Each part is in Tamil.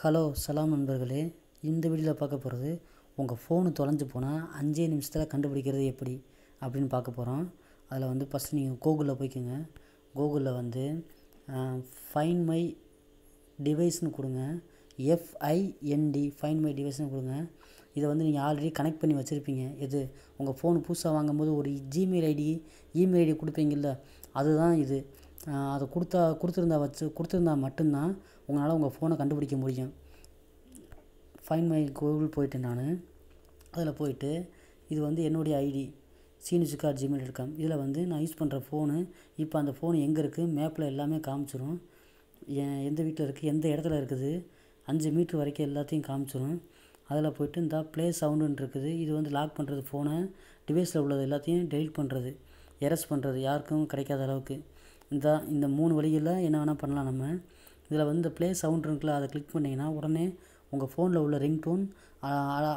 ஹலோ சலாம் நண்பர்களே இந்த வீடியோவில் பார்க்க போகிறது உங்கள் ஃபோனு தொலைஞ்சு போனால் அஞ்சே நிமிஷத்தில் கண்டுபிடிக்கிறது எப்படி அப்படின்னு பார்க்க போகிறோம் அதில் வந்து ஃபஸ்ட்டு நீங்கள் கூகுளில் போய்க்கோங்க கூகுளில் வந்து ஃபைன் மை டிவைஸ்னு கொடுங்க எஃப்ஐஎன்டி ஃபைன் மை டிவைஸ்னு கொடுங்க இதை வந்து நீங்கள் ஆல்ரெடி கனெக்ட் பண்ணி வச்சுருப்பீங்க இது உங்கள் ஃபோன் புதுசாக வாங்கும்போது ஒரு ஜிமெயில் ஐடி இமெயில் ஐடி கொடுப்பீங்கள்ல அதுதான் இது அதை கொடுத்தா கொடுத்துருந்தா வச்சு கொடுத்துருந்தா மட்டும்தான் உங்களால் உங்கள் ஃபோனை கண்டுபிடிக்க முடியும் ஃபைன் மை கூகுள் போயிட்டு நான் அதில் போயிட்டு இது வந்து என்னுடைய ஐடி சீனிச்சுக்கா ஜிமெயில் இருக்கம் இதில் வந்து நான் யூஸ் பண்ணுற ஃபோனு இப்போ அந்த ஃபோன் எங்கே இருக்குது மேப்பில் எல்லாமே காமிச்சிடும் என் எந்த வீட்டில் இருக்குது எந்த இடத்துல இருக்குது அஞ்சு மீட்ரு வரைக்கும் எல்லாத்தையும் காமிச்சிடும் அதில் போய்ட்டு இந்த ப்ளே சவுண்டுன்னு இருக்குது இது வந்து லாக் பண்ணுறது ஃபோனை டிவைஸில் உள்ளது எல்லாத்தையும் டெலிட் பண்ணுறது எரஸ் பண்ணுறது யாருக்கும் கிடைக்காத அளவுக்கு இதான் இந்த மூணு வழியில் என்ன வேணால் பண்ணலாம் நம்ம இதில் வந்து ப்ளே சவுண்ட் இருக்குல்ல அதை கிளிக் பண்ணிங்கன்னா உடனே உங்கள் ஃபோனில் உள்ள ரிங் டோன்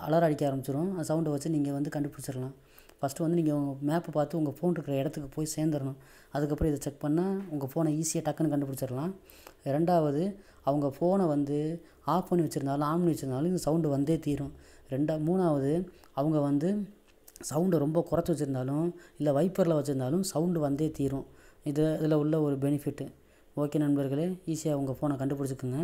அலர் அடிக்க ஆரம்பிச்சிடும் அந்த சவுண்டை வச்சு நீங்கள் வந்து கண்டுபிடிச்சிடலாம் ஃபஸ்ட்டு வந்து நீங்கள் உங்கள் மேப்பை பார்த்து உங்கள் ஃபோன் இருக்கிற இடத்துக்கு போய் சேர்ந்துடணும் அதுக்கப்புறம் இதை செக் பண்ணால் உங்கள் ஃபோனை ஈஸியாக டக்குன்னு கண்டுபிடிச்சிடலாம் ரெண்டாவது அவங்க ஃபோனை வந்து ஆஃப் பண்ணி வச்சுருந்தாலும் ஆன் பண்ணி வச்சுருந்தாலும் இந்த சவுண்டு வந்தே தீரும் ரெண்டா மூணாவது அவங்க வந்து சவுண்டை ரொம்ப குறைச்சி வச்சுருந்தாலும் இல்லை வைப்பரில் வச்சுருந்தாலும் சவுண்டு வந்தே தீரும் இது இதில் உள்ள ஒரு பெனிஃபிட்டு ஓகே நண்பர்களே ஈஸியாக உங்கள் ஃபோனை கண்டுபிடிச்சிக்குங்க